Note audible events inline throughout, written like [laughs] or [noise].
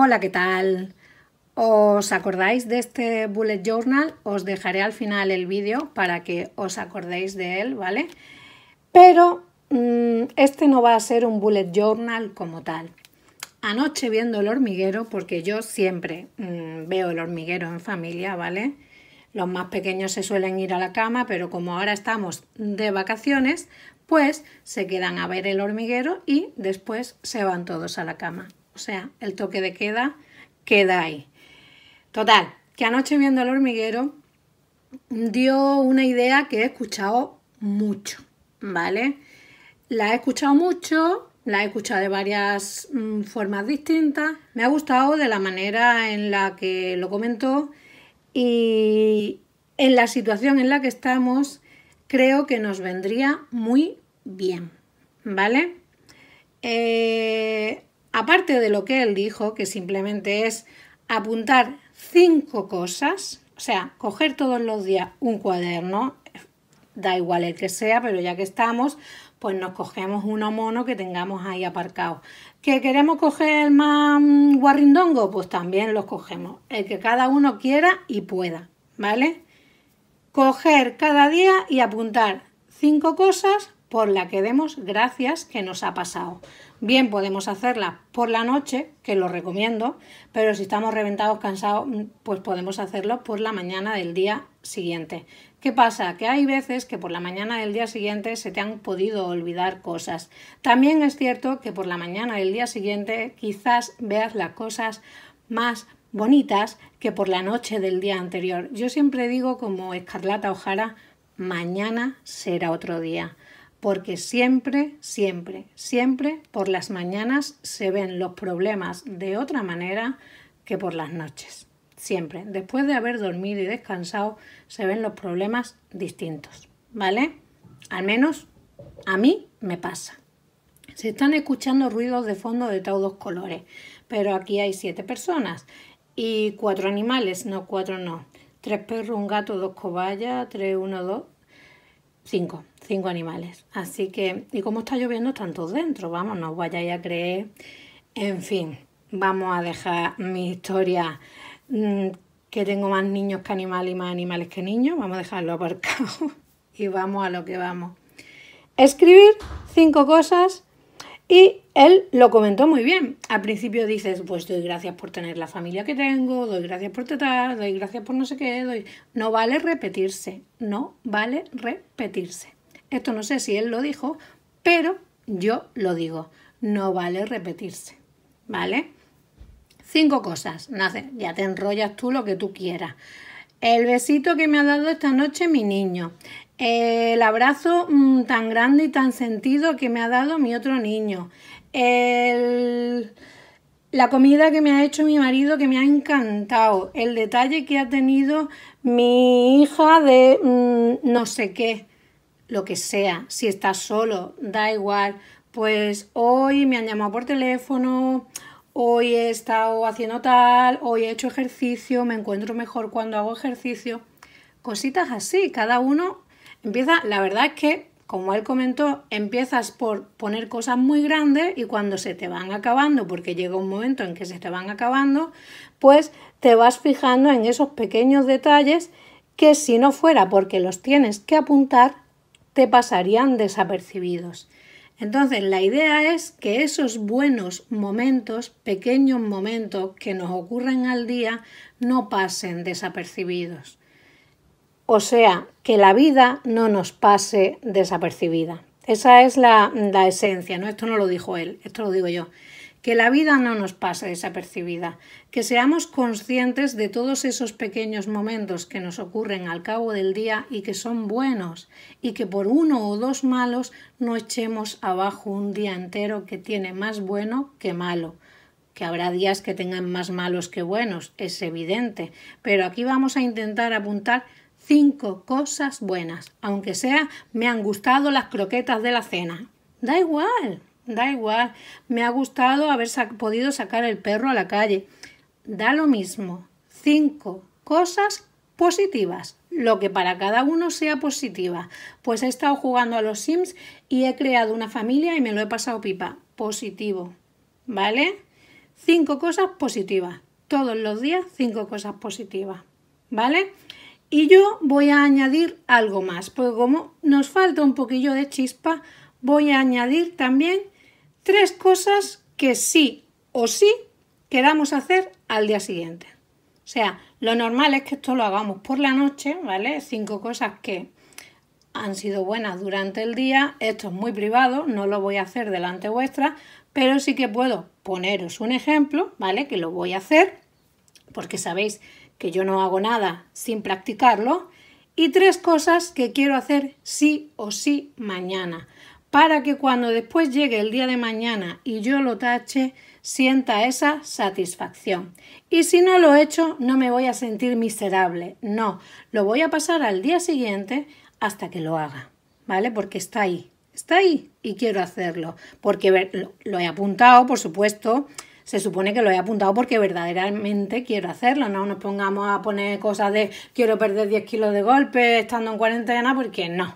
Hola, ¿qué tal? ¿Os acordáis de este bullet journal? Os dejaré al final el vídeo para que os acordéis de él, ¿vale? Pero mm, este no va a ser un bullet journal como tal. Anoche viendo el hormiguero, porque yo siempre mm, veo el hormiguero en familia, ¿vale? Los más pequeños se suelen ir a la cama, pero como ahora estamos de vacaciones, pues se quedan a ver el hormiguero y después se van todos a la cama. O sea, el toque de queda queda ahí. Total, que anoche viendo el hormiguero dio una idea que he escuchado mucho, ¿vale? La he escuchado mucho, la he escuchado de varias mm, formas distintas. Me ha gustado de la manera en la que lo comentó y en la situación en la que estamos creo que nos vendría muy bien, ¿vale? Eh, aparte de lo que él dijo, que simplemente es apuntar cinco cosas, o sea, coger todos los días un cuaderno, da igual el que sea, pero ya que estamos, pues nos cogemos uno mono que tengamos ahí aparcado. ¿Que queremos coger más guarrindongo? Pues también los cogemos, el que cada uno quiera y pueda, ¿vale? Coger cada día y apuntar cinco cosas por las que demos gracias que nos ha pasado. Bien podemos hacerla por la noche, que lo recomiendo, pero si estamos reventados, cansados, mm, pues podemos hacerlo por la mañana del día siguiente. ¿Qué pasa? Que hay veces que por la mañana del día siguiente se te han podido olvidar cosas. También es cierto que por la mañana del día siguiente quizás veas las cosas más bonitas que por la noche del día anterior. Yo siempre digo como Escarlata O'Hara, mañana será otro día porque siempre, siempre, siempre por las mañanas se ven los problemas de otra manera que por las noches. Siempre, después de haber dormido y descansado, se ven los problemas distintos, ¿vale? Al menos a mí me pasa. Se están escuchando ruidos de fondo de todos colores, pero aquí hay siete personas y cuatro animales, no cuatro no. Tres perros, un gato, dos cobayas, tres, uno, dos, Cinco, cinco animales. Así que, y como está lloviendo, tanto dentro, vamos, no os vayáis a creer. En fin, vamos a dejar mi historia mm, que tengo más niños que animales y más animales que niños, vamos a dejarlo aparcado [laughs] y vamos a lo que vamos. Escribir cinco cosas y él lo comentó muy bien. Al principio dices, pues doy gracias por tener la familia que tengo, doy gracias por tratar, doy gracias por no sé qué, doy... No vale repetirse, no vale repetirse. Esto no sé si él lo dijo, pero yo lo digo, no vale repetirse, ¿vale? Cinco cosas, nace, ya te enrollas tú lo que tú quieras. El besito que me ha dado esta noche mi niño. Eh, el abrazo mm, tan grande y tan sentido que me ha dado mi otro niño, la comida que me ha hecho mi marido que me ha encantado, el detalle que ha tenido mi hija de mm, no sé qué, lo que sea, si está solo, da igual, pues hoy me han llamado por teléfono, hoy he estado haciendo tal, hoy he hecho ejercicio, me encuentro mejor cuando hago ejercicio. Cositas así, cada uno la verdad es que, como él comentó, empiezas por poner cosas muy grandes y cuando se te van acabando, porque llega un momento en que se te van acabando, pues te vas fijando en esos pequeños detalles que si no fuera porque los tienes que apuntar, te pasarían desapercibidos. Entonces, la idea es que esos buenos momentos, pequeños momentos que nos ocurren al día, no pasen desapercibidos o sea, que la vida no nos pase desapercibida. Esa es la, esencia, ¿no? Esto no lo dijo él, esto lo digo yo. Que la vida no nos pase desapercibida, que seamos conscientes de todos esos pequeños momentos que nos ocurren al cabo del día y que son buenos, y que por uno o dos malos no echemos abajo un día entero que tiene más bueno que malo que habrá días que tengan más malos que buenos, es evidente, pero aquí vamos a intentar apuntar cinco cosas buenas, aunque sea me han gustado las croquetas de la cena. Da igual, da igual, me ha gustado haber podido sacar el perro a la calle. Da lo mismo, cinco cosas positivas, lo que para cada uno sea positiva. Pues he estado jugando a los Sims y he creado una familia y me lo he pasado pipa. Positivo, ¿vale? Cinco cosas positivas. Todos los días, cinco cosas positivas, ¿vale? Y yo voy a añadir algo más, porque como nos falta un poquillo de chispa, voy a añadir también tres cosas que sí o sí queramos hacer al día siguiente. O sea, lo normal es que esto lo hagamos por la noche, ¿vale? Cinco cosas que han sido buenas durante el día. Esto es muy privado, no lo voy a hacer delante vuestra, pero sí que puedo poneros un ejemplo, ¿vale? Que lo voy a hacer porque sabéis que yo no hago nada sin practicarlo, y tres cosas que quiero hacer sí o sí mañana, para que cuando después llegue el día de mañana y yo lo tache, sienta esa satisfacción. Y si no lo he hecho, no me voy a sentir miserable, no, lo voy a pasar al día siguiente hasta que lo haga, ¿vale? Porque está ahí, está ahí y quiero hacerlo, porque lo he apuntado, por supuesto, se supone que lo he apuntado porque verdaderamente quiero hacerlo, no nos pongamos a poner cosas de quiero perder 10 kilos de golpe estando en cuarentena, porque no.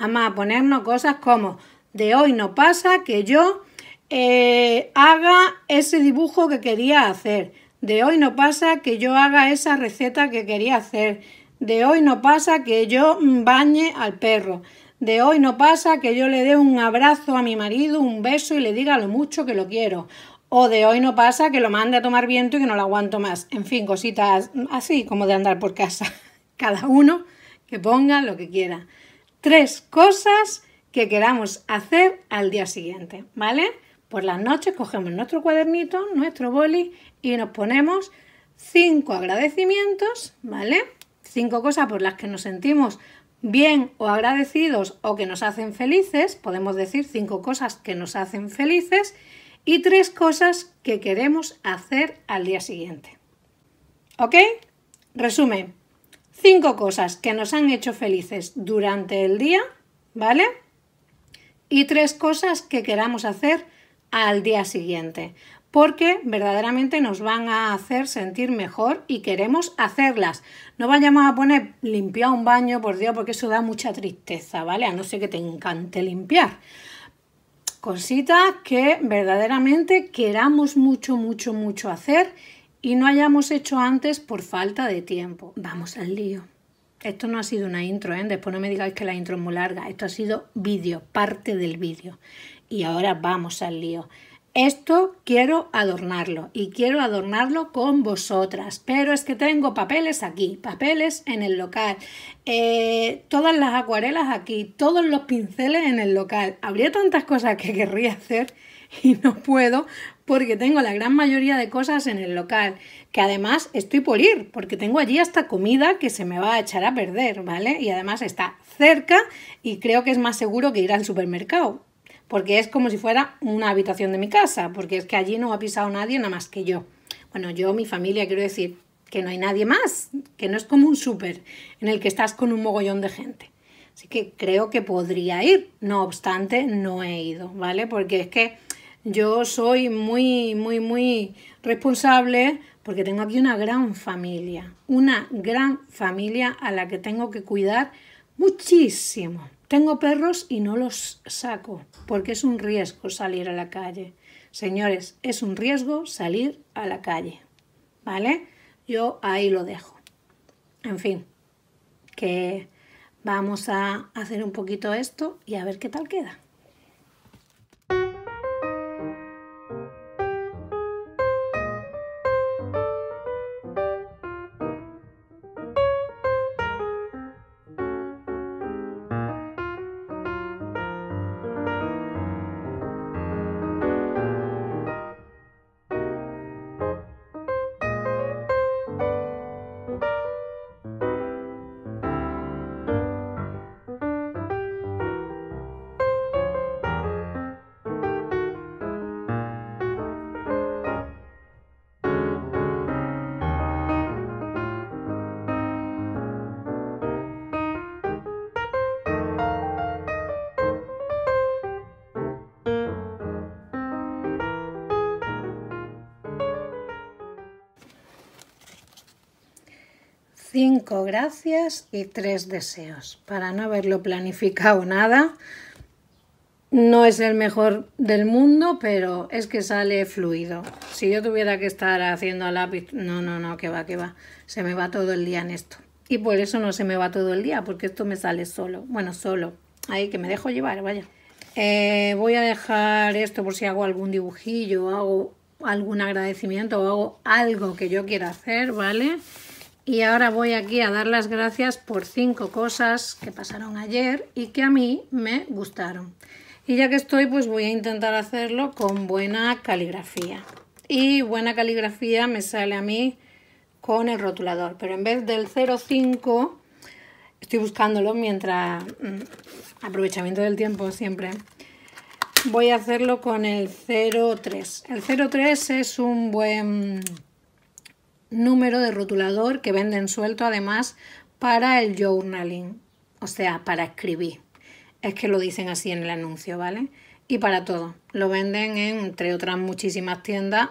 Vamos a ponernos cosas como de hoy no pasa que yo eh, haga ese dibujo que quería hacer. De hoy no pasa que yo haga esa receta que quería hacer. De hoy no pasa que yo bañe al perro. De hoy no pasa que yo le dé un abrazo a mi marido, un beso y le diga lo mucho que lo quiero o de hoy no pasa, que lo mande a tomar viento y que no lo aguanto más. En fin, cositas así como de andar por casa. [laughs] Cada uno que ponga lo que quiera. Tres cosas que queramos hacer al día siguiente, ¿vale? Por las noches cogemos nuestro cuadernito, nuestro boli y nos ponemos cinco agradecimientos, ¿vale? Cinco cosas por las que nos sentimos bien o agradecidos o que nos hacen felices, podemos decir cinco cosas que nos hacen felices y tres cosas que queremos hacer al día siguiente. ¿Ok? Resumen, cinco cosas que nos han hecho felices durante el día, ¿vale? Y tres cosas que queramos hacer al día siguiente, porque verdaderamente nos van a hacer sentir mejor y queremos hacerlas. No vayamos a poner limpiar un baño, por Dios, porque eso da mucha tristeza, ¿vale? A no ser que te encante limpiar cositas que verdaderamente queramos mucho, mucho, mucho hacer y no hayamos hecho antes por falta de tiempo. Vamos al lío. Esto no ha sido una intro, ¿eh? después no me digáis que la intro es muy larga. Esto ha sido vídeo, parte del vídeo. Y ahora vamos al lío. Esto quiero adornarlo y quiero adornarlo con vosotras, pero es que tengo papeles aquí, papeles en el local, eh, todas las acuarelas aquí, todos los pinceles en el local. Habría tantas cosas que querría hacer y no puedo porque tengo la gran mayoría de cosas en el local, que además estoy por ir, porque tengo allí hasta comida que se me va a echar a perder, ¿vale? Y además está cerca y creo que es más seguro que ir al supermercado porque es como si fuera una habitación de mi casa, porque es que allí no ha pisado nadie nada más que yo. Bueno, yo, mi familia, quiero decir que no hay nadie más, que no es como un súper en el que estás con un mogollón de gente. Así que creo que podría ir, no obstante, no he ido, ¿vale? Porque es que yo soy muy, muy, muy responsable porque tengo aquí una gran familia, una gran familia a la que tengo que cuidar muchísimo. Tengo perros y no los saco, porque es un riesgo salir a la calle. Señores, es un riesgo salir a la calle. ¿Vale? Yo ahí lo dejo. En fin, que vamos a hacer un poquito esto y a ver qué tal queda. cinco gracias y tres deseos. Para no haberlo planificado nada, no es el mejor del mundo, pero es que sale fluido. Si yo tuviera que estar haciendo lápiz, no, no, no, que va, que va. Se me va todo el día en esto. Y por eso no se me va todo el día, porque esto me sale solo. Bueno, solo. Ahí que me dejo llevar, vaya. Eh, voy a dejar esto por si hago algún dibujillo, hago algún agradecimiento o hago algo que yo quiera hacer, ¿vale? Y ahora voy aquí a dar las gracias por cinco cosas que pasaron ayer y que a mí me gustaron. Y ya que estoy, pues voy a intentar hacerlo con buena caligrafía. Y buena caligrafía me sale a mí con el rotulador, pero en vez del 05 estoy buscándolo mientras mm, aprovechamiento del tiempo siempre voy a hacerlo con el 03 el 03 es un buen número de rotulador que venden suelto además para el journaling, o sea, para escribir. Es que lo dicen así en el anuncio, ¿vale? Y para todo. Lo venden en, entre otras muchísimas tiendas,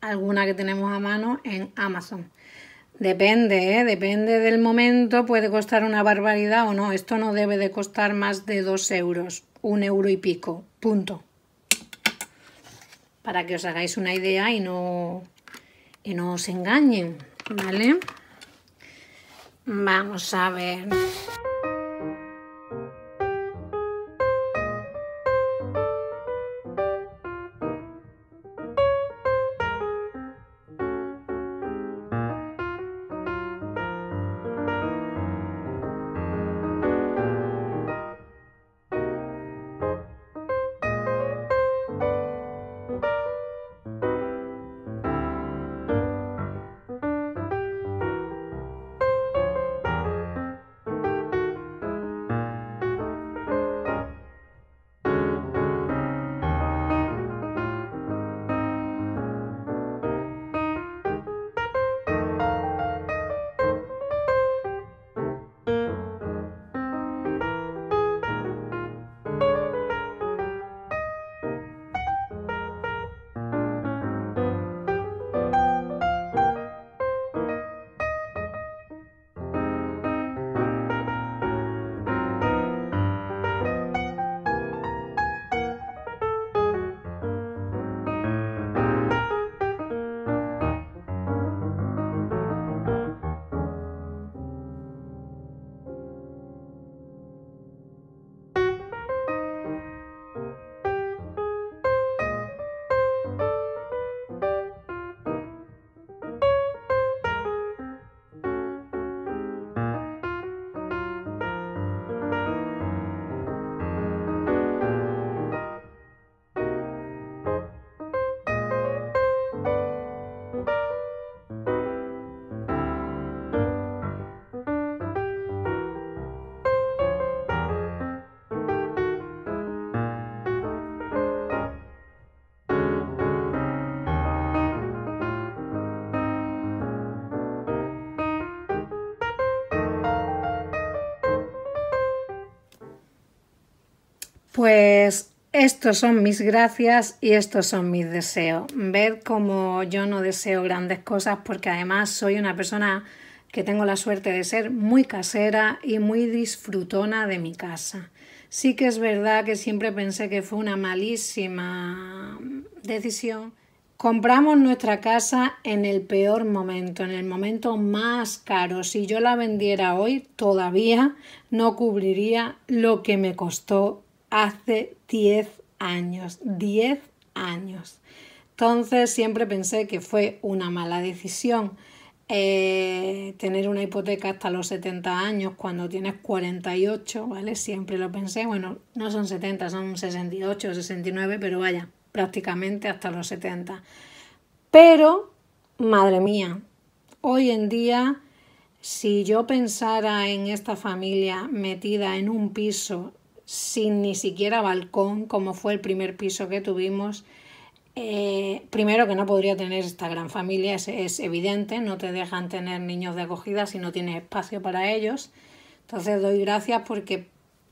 alguna que tenemos a mano en Amazon. Depende, ¿eh? depende del momento, puede costar una barbaridad o no. Esto no debe de costar más de dos euros, un euro y pico, punto. Para que os hagáis una idea y no que no os engañen, ¿vale? Vamos a ver. Pues estos son mis gracias y estos son mis deseos. Ver cómo yo no deseo grandes cosas porque además soy una persona que tengo la suerte de ser muy casera y muy disfrutona de mi casa. Sí que es verdad que siempre pensé que fue una malísima decisión. Compramos nuestra casa en el peor momento, en el momento más caro. Si yo la vendiera hoy, todavía no cubriría lo que me costó hace 10 años, 10 años. Entonces siempre pensé que fue una mala decisión eh, tener una hipoteca hasta los 70 años cuando tienes 48, ¿vale? Siempre lo pensé, bueno, no son 70, son 68 o 69, pero vaya, prácticamente hasta los 70. Pero, madre mía, hoy en día, si yo pensara en esta familia metida en un piso sin ni siquiera balcón, como fue el primer piso que tuvimos. Eh, primero que no podría tener esta gran familia, es, evidente, no te dejan tener niños de acogida si no tienes espacio para ellos. Entonces doy gracias porque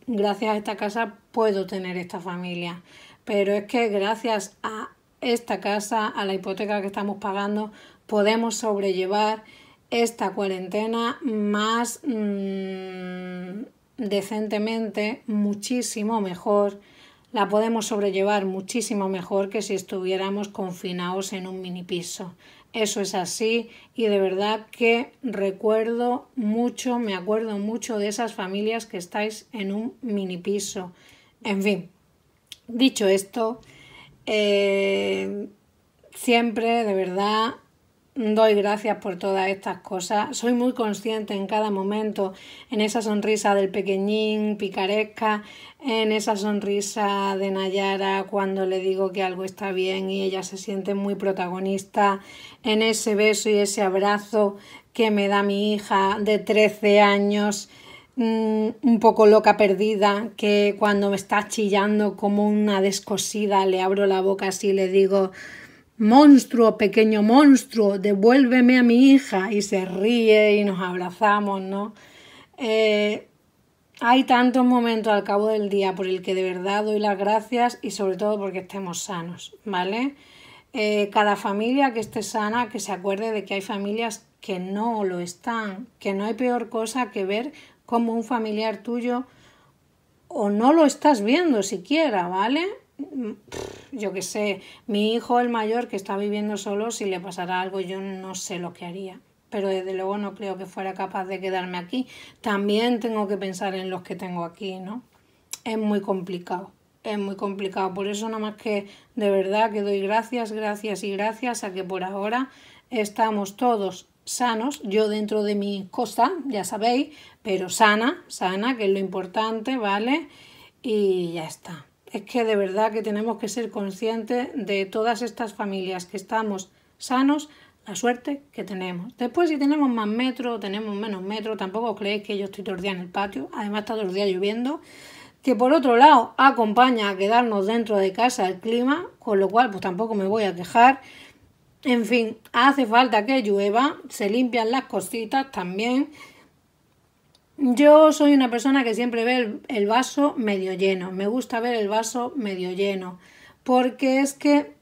gracias a esta casa puedo tener esta familia. Pero es que gracias a esta casa, a la hipoteca que estamos pagando, podemos sobrellevar esta cuarentena más... Mm, decentemente muchísimo mejor, la podemos sobrellevar muchísimo mejor que si estuviéramos confinados en un mini piso. Eso es así y de verdad que recuerdo mucho, me acuerdo mucho de esas familias que estáis en un mini piso. En fin, dicho esto, eh, siempre de verdad Doy gracias por todas estas cosas. Soy muy consciente en cada momento, en esa sonrisa del pequeñín picaresca, en esa sonrisa de Nayara cuando le digo que algo está bien y ella se siente muy protagonista, en ese beso y ese abrazo que me da mi hija de 13 años mm, un poco loca perdida, que cuando me está chillando como una descosida le abro la boca así y le digo Monstruo, pequeño monstruo, devuélveme a mi hija. Y se ríe y nos abrazamos, ¿no? Eh, hay tantos momentos al cabo del día por el que de verdad doy las gracias y sobre todo porque estemos sanos, ¿vale? Eh, cada familia que esté sana, que se acuerde de que hay familias que no lo están, que no hay peor cosa que ver como un familiar tuyo o no lo estás viendo siquiera, ¿vale? Mm, yo que sé, mi hijo el mayor que está viviendo solo, si le pasara algo, yo no sé lo que haría. Pero desde luego no creo que fuera capaz de quedarme aquí. También tengo que pensar en los que tengo aquí, ¿no? Es muy complicado, es muy complicado. Por eso nada más que de verdad que doy gracias, gracias y gracias a que por ahora estamos todos sanos, yo dentro de mi cosa, ya sabéis, pero sana, sana, que es lo importante, ¿vale? Y ya está es que de verdad que tenemos que ser conscientes de todas estas familias que estamos sanos, la suerte que tenemos. Después si tenemos más metro, tenemos menos metro, tampoco creéis que yo estoy todo el día en el patio, además está todo el día lloviendo, que por otro lado acompaña a quedarnos dentro de casa el clima, con lo cual pues tampoco me voy a quejar. En fin, hace falta que llueva, se limpian las cositas también yo soy una persona que siempre ve el, vaso medio lleno. Me gusta ver el vaso medio lleno. Porque es que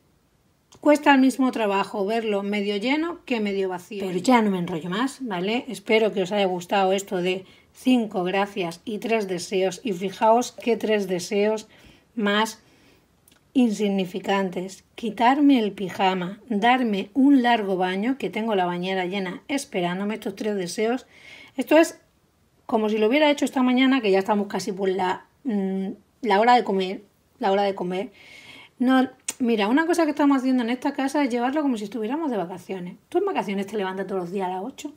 Cuesta el mismo trabajo verlo medio lleno que medio vacío. Pero ya no me enrollo más, ¿vale? Espero que os haya gustado esto de cinco gracias y tres deseos. Y fijaos qué tres deseos más insignificantes. Quitarme el pijama, darme un largo baño, que tengo la bañera llena esperándome estos tres deseos. Esto es como si lo hubiera hecho esta mañana, que ya estamos casi por la, mm, la hora de comer, la hora de comer. No, mira, una cosa que estamos haciendo en esta casa es llevarlo como si estuviéramos de vacaciones. Tú en vacaciones te levantas todos los días a las 8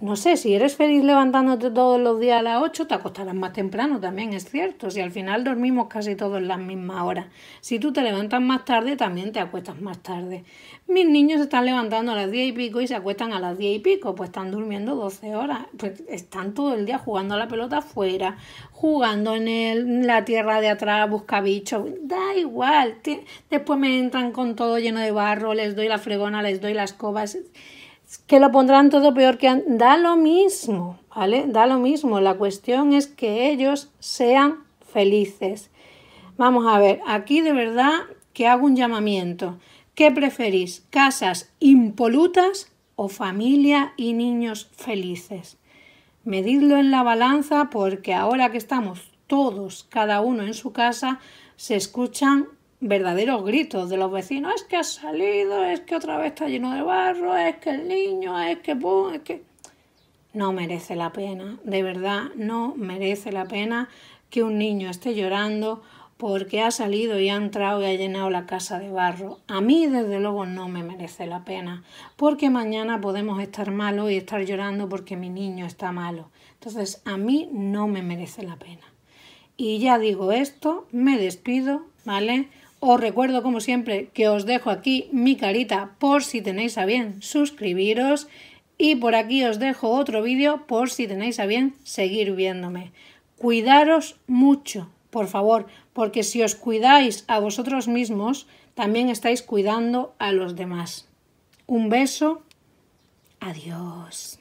no sé, si eres feliz levantándote todos los días a las 8, te acostarás más temprano también, es cierto. Si al final dormimos casi todos en las mismas horas. Si tú te levantas más tarde, también te acuestas más tarde. Mis niños se están levantando a las 10 y pico y se acuestan a las 10 y pico, pues están durmiendo 12 horas. Pues están todo el día jugando a la pelota afuera, jugando en, la tierra de atrás, busca bichos. Da igual. Después me entran con todo lleno de barro, les doy la fregona, les doy las cobas que lo pondrán todo peor que antes. Da lo mismo, ¿vale? Da lo mismo. La cuestión es que ellos sean felices. Vamos a ver, aquí de verdad que hago un llamamiento. ¿Qué preferís? ¿Casas impolutas o familia y niños felices? Medidlo en la balanza porque ahora que estamos todos, cada uno en su casa, se escuchan verdaderos gritos de los vecinos, es que ha salido, es que otra vez está lleno de barro, es que el niño, es que pum, que... No merece la pena, de verdad, no merece la pena que un niño esté llorando porque ha salido y ha entrado y ha llenado la casa de barro. A mí, desde luego, no me merece la pena, porque mañana podemos estar malos y estar llorando porque mi niño está malo. Entonces, a mí no me merece la pena. Y ya digo esto, me despido, ¿vale? Os recuerdo, como siempre, que os dejo aquí mi carita por si tenéis a bien suscribiros y por aquí os dejo otro vídeo por si tenéis a bien seguir viéndome. Cuidaros mucho, por favor, porque si os cuidáis a vosotros mismos, también estáis cuidando a los demás. Un beso. Adiós.